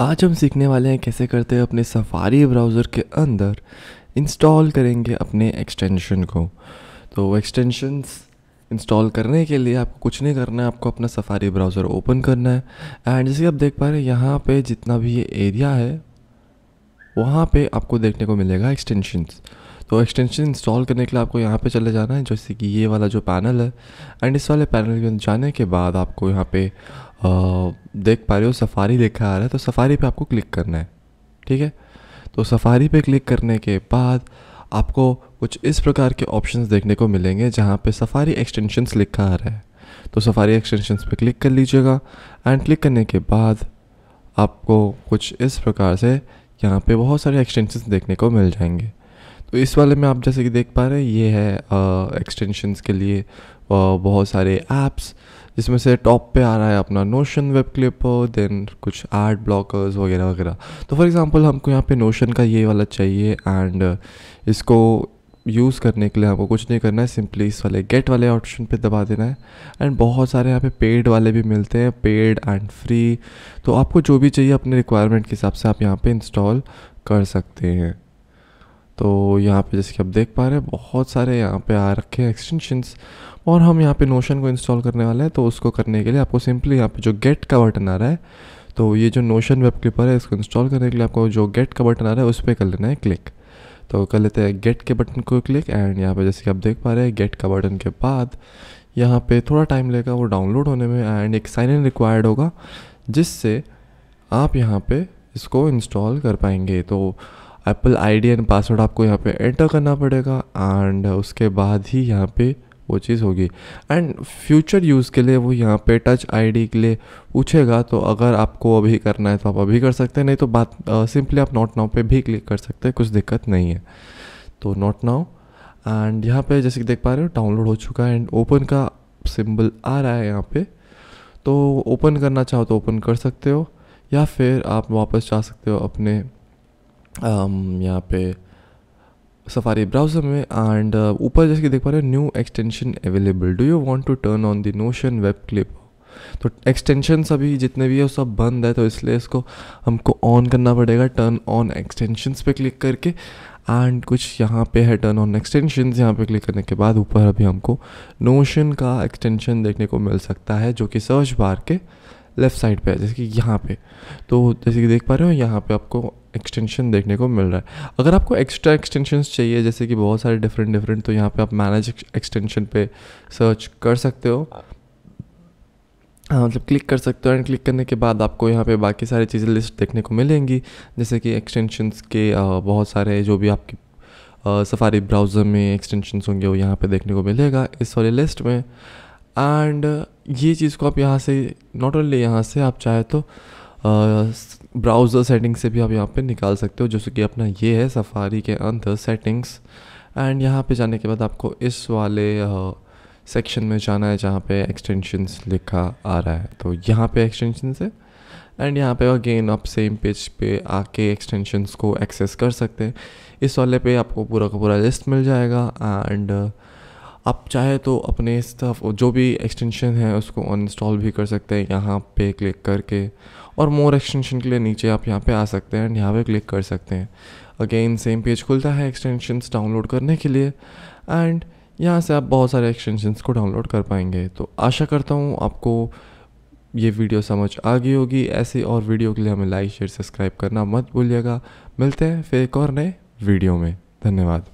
आज हम सीखने वाले हैं कैसे करते हैं अपने सफारी ब्राउज़र के अंदर इंस्टॉल करेंगे अपने एक्सटेंशन को तो एक्सटेंशंस इंस्टॉल करने के लिए आपको कुछ नहीं करना है आपको अपना सफारी ब्राउज़र ओपन करना है एंड जैसे आप देख पा रहे हैं यहाँ पे जितना भी ये एरिया है वहाँ पे आपको देखने को मिलेगा एक्सटेंशंस तो एक्सटेंशन इंस्टॉल करने के लिए आपको यहाँ पे चले जाना है जैसे कि ये वाला जो पैनल है एंड इस वाले पैनल में जाने के बाद आपको यहाँ पे आ, देख पा रहे हो सफारी लिखा आ रहा है तो सफारी पे आपको क्लिक करना है ठीक है तो सफारी पे क्लिक करने के बाद आपको कुछ इस प्रकार के ऑप्शन देखने को मिलेंगे जहाँ पर सफारी एक्सटेंशन लिखा आ रहा है तो सफारी एक्सटेंशन पर क्लिक कर लीजिएगा एंड क्लिक करने के बाद आपको कुछ इस प्रकार से यहाँ पे बहुत सारे एक्सटेंशन देखने को मिल जाएंगे तो इस वाले में आप जैसे कि देख पा रहे हैं ये है एक्सटेंशंस के लिए आ, बहुत सारे ऐप्स जिसमें से टॉप पे आ रहा है अपना नोशन वेब क्लिप देन कुछ आर्ट ब्लॉकर्स वगैरह वगैरह तो फॉर एग्जांपल हमको यहाँ पे नोशन का ये वाला चाहिए एंड इसको यूज़ करने के लिए हमको कुछ नहीं करना है सिंपली इस वाले गेट वाले ऑप्शन पे दबा देना है एंड बहुत सारे यहाँ पे पेड वाले भी मिलते हैं पेड एंड फ्री तो आपको जो भी चाहिए अपने रिक्वायरमेंट के हिसाब से आप यहाँ पे इंस्टॉल कर सकते हैं तो यहाँ पे जैसे कि आप देख पा रहे हैं बहुत सारे यहाँ पे आ रखे हैं एक्सटेंशंस और हम यहाँ पे नोशन को इंस्टॉल करने वाले हैं तो उसको करने के लिए आपको सिंपली यहाँ पे जो गेट का बटन आ रहा है तो ये जो नोशन वेब क्लिपर है इसको इंस्टॉल करने के लिए आपको जो गेट का बटन आ रहा है उस पर कर लेना है क्लिक तो कर लेते हैं गेट के बटन को क्लिक एंड यहाँ पर जैसे कि आप देख पा रहे हैं गेट का बटन के बाद यहाँ पर थोड़ा टाइम लगेगा वो डाउनलोड होने में एंड एक साइन इन रिक्वायर्ड होगा जिससे आप यहाँ पर इसको इंस्टॉल कर पाएंगे तो एप्पल आईडी एंड पासवर्ड आपको यहाँ पे एंटर करना पड़ेगा एंड उसके बाद ही यहाँ पे वो चीज़ होगी एंड फ्यूचर यूज़ के लिए वो यहाँ पे टच आईडी के लिए पूछेगा तो अगर आपको अभी करना है तो आप अभी कर सकते हैं नहीं तो बात सिंपली आप नोट नाउ पे भी क्लिक कर सकते हैं कुछ दिक्कत नहीं है तो नोट नाउ एंड यहाँ पे जैसे कि देख पा रहे हो डाउनलोड हो चुका है एंड ओपन का सिंबल आ रहा है यहाँ पे तो ओपन करना चाहो तो ओपन कर सकते हो या फिर आप वापस जा सकते हो अपने Um, यहाँ पे सफारी ब्राउज़र में एंड uh, ऊपर जैसे कि देख पा रहे हो new extension available do you want to turn on the Notion web clip तो एक्सटेंशन सभी जितने भी है सब बंद है तो इसलिए इसको हमको ऑन करना पड़ेगा टर्न ऑन एक्सटेंशंस पे क्लिक करके एंड कुछ यहाँ पे है टर्न ऑन एक्सटेंशन यहाँ पे क्लिक करने के बाद ऊपर अभी हमको नोशन का एक्सटेंशन देखने को मिल सकता है जो कि सर्च बार के लेफ़्ट साइड पे है जैसे कि यहाँ पे तो जैसे कि देख पा रहे हो यहाँ पे आपको एक्सटेंशन देखने को मिल रहा है अगर आपको एक्स्ट्रा एक्सटेंशन चाहिए जैसे कि बहुत सारे डिफरेंट डिफरेंट तो यहाँ पे आप मैनेज एक्सटेंशन पे सर्च कर सकते हो हाँ मतलब क्लिक कर सकते हो एंड क्लिक करने के बाद आपको यहाँ पे बाकी सारी चीज़ें लिस्ट देखने को मिलेंगी जैसे कि एक्सटेंशंस के बहुत सारे जो भी आपकी सफारी ब्राउज़र में एक्सटेंशंस होंगे वो यहाँ पे देखने को मिलेगा इस वाले लिस्ट में एंड ये चीज़ को आप यहाँ से नॉट ओनली यहाँ से आप चाहे तो ब्राउज़र सेटिंग से भी आप यहाँ पे निकाल सकते हो जैसे कि अपना ये है सफारी के अंदर सेटिंग्स एंड यहाँ पे जाने के बाद आपको इस वाले सेक्शन में जाना है जहाँ पे एक्सटेंशंस लिखा आ रहा है तो यहाँ पे एक्सटेंशन से एंड यहाँ पे अगेन आप सेम पेज पे आके एक्सटेंशंस को एक्सेस कर सकते हैं इस वाले पे आपको पूरा का पूरा लिस्ट मिल जाएगा एंड आप चाहे तो अपने तरफ जो भी एक्सटेंशन है उसको अनइंस्टॉल भी कर सकते हैं यहाँ पे क्लिक करके और मोर एक्सटेंशन के लिए नीचे आप यहाँ पे आ सकते हैं एंड यहाँ पे क्लिक कर सकते हैं अगेन सेम पेज खुलता है एक्सटेंशंस डाउनलोड करने के लिए एंड यहाँ से आप बहुत सारे एक्सटेंशंस को डाउनलोड कर पाएंगे तो आशा करता हूँ आपको ये वीडियो समझ आ गई होगी ऐसे और वीडियो के लिए हमें लाइक शेयर सब्सक्राइब करना मत भूलिएगा मिलते हैं फिर एक और नए वीडियो में धन्यवाद